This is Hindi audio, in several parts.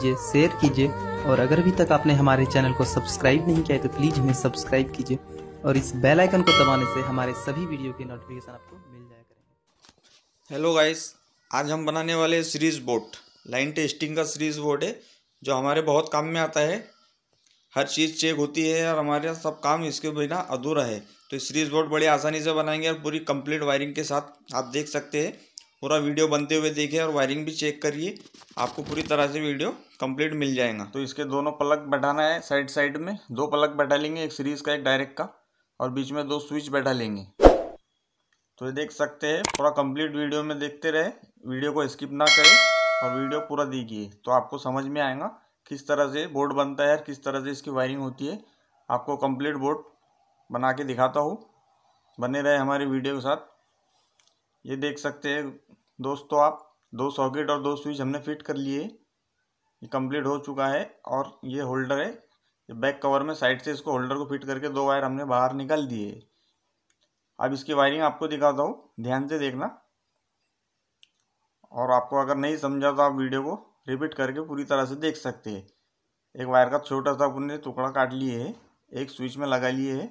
कीजिए शेयर कीजिए और अगर अभी तक आपने हमारे चैनल को सब्सक्राइब नहीं किया है तो प्लीज़ हमें सब्सक्राइब कीजिए और इस बेल आइकन को दबाने से हमारे सभी वीडियो के नोटिफिकेशन आपको मिल जाया करेंगे हेलो गाइस आज हम बनाने वाले सीरीज़ बोर्ड लाइन टेस्टिंग का सीरीज़ बोर्ड है जो हमारे बहुत काम में आता है हर चीज़ चेक होती है और हमारे सब काम इसके बिना अधूरा है तो सीरीज़ बोर्ड बड़ी आसानी से बनाएंगे और पूरी कंप्लीट वायरिंग के साथ आप देख सकते हैं पूरा वीडियो बनते हुए देखिए और वायरिंग भी चेक करिए आपको पूरी तरह से वीडियो कंप्लीट मिल जाएगा तो इसके दोनों प्लग बैठाना है साइड साइड में दो प्लग बैठा लेंगे एक सीरीज़ का एक डायरेक्ट का और बीच में दो स्विच बैठा लेंगे तो ये देख सकते हैं पूरा कंप्लीट वीडियो में देखते रहे वीडियो को स्किप ना करें और वीडियो पूरा देखिए तो आपको समझ में आएगा किस तरह से बोर्ड बनता है और किस तरह से इसकी वायरिंग होती है आपको कंप्लीट बोर्ड बना के दिखाता हूँ बने रहे हमारे वीडियो के साथ ये देख सकते हैं दोस्तों आप दो सॉकेट और दो स्विच हमने फिट कर लिए ये कंप्लीट हो चुका है और ये होल्डर है ये बैक कवर में साइड से इसको होल्डर को फिट करके दो वायर हमने बाहर निकाल दिए अब इसकी वायरिंग आपको दिखाता हूँ ध्यान से देखना और आपको अगर नहीं समझा तो आप वीडियो को रिपीट करके पूरी तरह से देख सकते हैं एक वायर का छोटा सा अपने टुकड़ा काट लिए है एक स्विच में लगा लिए है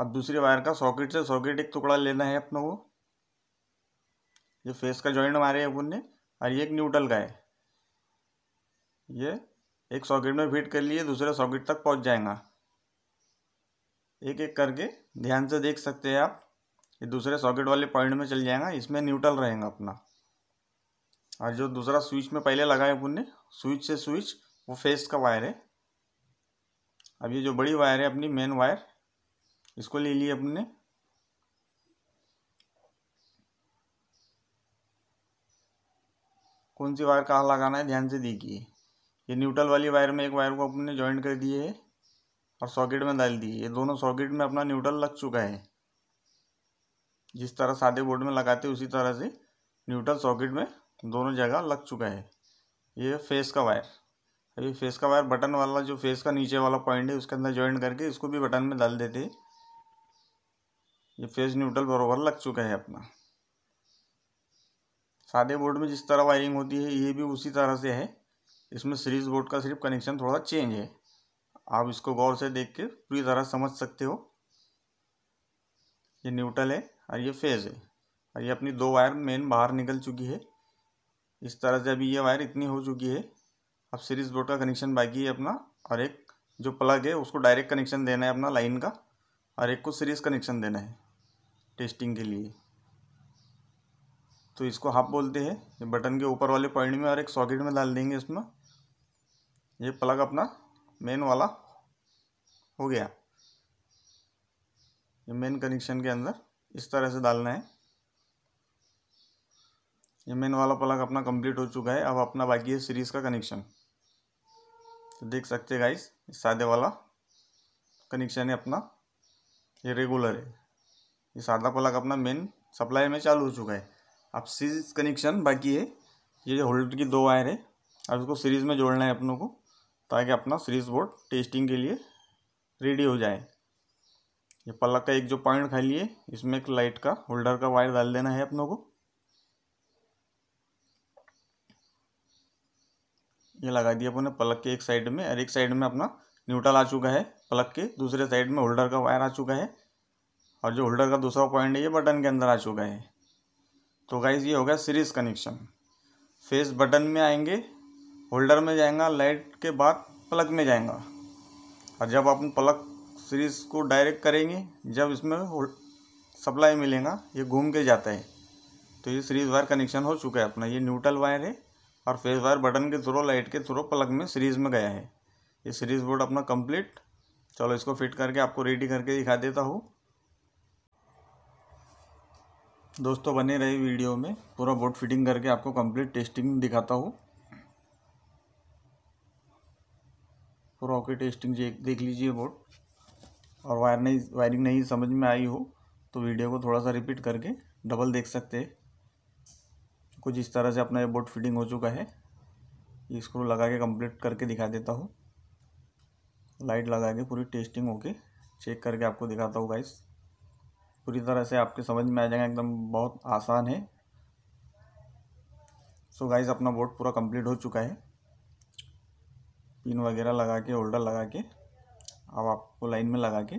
अब दूसरी वायर का सॉकेट से सॉकेट एक टुकड़ा लेना है अपने को ये फेस का जॉइंट मारे अपन ने और ये एक न्यूट्रल का है ये एक सॉकेट में फिट कर लिए दूसरे सॉकेट तक पहुंच जाएगा एक एक करके ध्यान से देख सकते हैं आप ये दूसरे सॉकेट वाले पॉइंट में चल जाएगा इसमें न्यूट्रल रहेगा अपना और जो दूसरा स्विच में पहले लगाए अपन ने स्विच से स्विच वो फेस का वायर है अब ये जो बड़ी वायर है अपनी मेन वायर इसको ले लिए अपने कौन सी वायर कहाँ लगाना है ध्यान से देखिए ये न्यूट्रल वाली वायर में एक वायर को अपने ज्वाइंट कर दिए है और सॉकेट में डाल दिए ये दोनों सॉकेट में अपना न्यूट्रल लग चुका है जिस तरह सादे बोर्ड में लगाते उसी तरह से न्यूट्रल सॉकेट में दोनों जगह लग चुका है ये फेस का वायर अभी फेस का वायर बटन वाला जो फेस का नीचे वाला पॉइंट है उसके अंदर ज्वाइंट करके इसको भी बटन में डाल देते हैं ये फेज न्यूट्रल बरोबर लग चुका है अपना सादे बोर्ड में जिस तरह वायरिंग होती है ये भी उसी तरह से है इसमें सीरीज बोर्ड का सिर्फ कनेक्शन थोड़ा चेंज है आप इसको गौर से देख के पूरी तरह समझ सकते हो ये न्यूट्रल है और ये फेज है और ये अपनी दो वायर मेन बाहर निकल चुकी है इस तरह से अभी ये वायर इतनी हो चुकी है अब सीरीज बोर्ड का कनेक्शन बाकी है अपना और एक जो प्लग है उसको डायरेक्ट कनेक्शन देना है अपना लाइन का और एक को सीरीज कनेक्शन देना है टेस्टिंग के लिए तो इसको हाफ बोलते हैं ये बटन के ऊपर वाले पॉइंट में और एक सॉकेट में डाल देंगे इसमें ये प्लग अपना मेन वाला हो गया ये मेन कनेक्शन के अंदर इस तरह से डालना है ये मेन वाला प्लग अपना कंप्लीट हो चुका है अब अपना बाकी है सीरीज़ का कनेक्शन तो देख सकते हैं गाइस सादे वाला कनेक्शन है अपना ये रेगुलर है ये सादा कोला का अपना मेन सप्लाई में चालू हो चुका है अब सीरीज कनेक्शन बाकी है ये जो होल्डर की दो वायर है अब इसको सीरीज़ में जोड़ना है अपनों को ताकि अपना सीरीज बोर्ड टेस्टिंग के लिए रेडी हो जाए ये पलक का एक जो पॉइंट खाली है इसमें एक लाइट का होल्डर का वायर डाल देना है अपनों को ये लगा दिया अपने पलक के एक साइड में और एक साइड में अपना न्यूट्रल आ चुका है पलक के दूसरे साइड में होल्डर का वायर आ चुका है और जो होल्डर का दूसरा पॉइंट है ये बटन के अंदर आ चुका है तो गाइज ये हो गया सीरीज कनेक्शन फेस बटन में आएंगे होल्डर में जाएगा लाइट के बाद प्लग में जाएगा और जब अपन प्लग सीरीज को डायरेक्ट करेंगे जब इसमें सप्लाई मिलेगा ये घूम के जाता है तो ये सीरीज वायर कनेक्शन हो चुका है अपना ये न्यूट्रल वायर है और फेस वायर बटन के थ्रो लाइट के थ्रो प्लग में सीरीज में गया है ये सीरीज बोर्ड अपना कंप्लीट चलो इसको फिट करके आपको रेडी करके दिखा देता हूँ दोस्तों बने रहे वीडियो में पूरा बोर्ड फिटिंग करके आपको कंप्लीट टेस्टिंग दिखाता हूँ पूरा ओके टेस्टिंग देख लीजिए बोर्ड और वायर नहीं वायरिंग नहीं समझ में आई हो तो वीडियो को थोड़ा सा रिपीट करके डबल देख सकते हैं कुछ इस तरह से अपना ये बोर्ड फिटिंग हो चुका है ये स्क्रू लगा के कंप्लीट करके दिखा देता हूँ लाइट लगा के पूरी टेस्टिंग होके चेक करके आपको दिखाता हूँ गाइज़ पूरी तरह से आपके समझ में आ जाएगा एकदम बहुत आसान है सो so गाइज अपना बोर्ड पूरा कंप्लीट हो चुका है पिन वगैरह लगा के होल्डर लगा के अब आपको लाइन में लगा के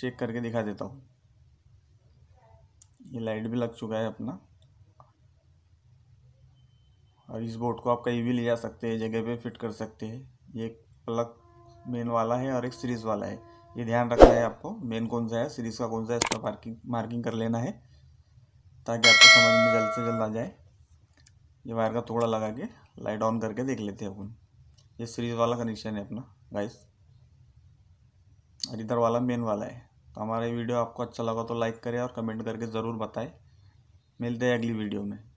चेक करके दिखा देता हूँ ये लाइट भी लग चुका है अपना और इस बोर्ड को आप कहीं भी ले जा सकते हैं जगह पे फिट कर सकते हैं ये एक प्लग मेन वाला है और एक सीरीज़ वाला है ये ध्यान रखना है आपको मेन कौन सा है सीरीज़ का कौन सा है इसका मार्किंग मार्किंग कर लेना है ताकि आपको समझ में जल्द से जल्द आ जाए ये वायर का थोड़ा लगा के लाइट ऑन करके देख लेते हैं अपन ये सीरीज़ वाला कनेक्शन है अपना गाइस और इधर वाला मेन वाला है तो हमारा वीडियो आपको अच्छा लगा तो लाइक करें और कमेंट करके ज़रूर बताएं मिलते हैं अगली वीडियो में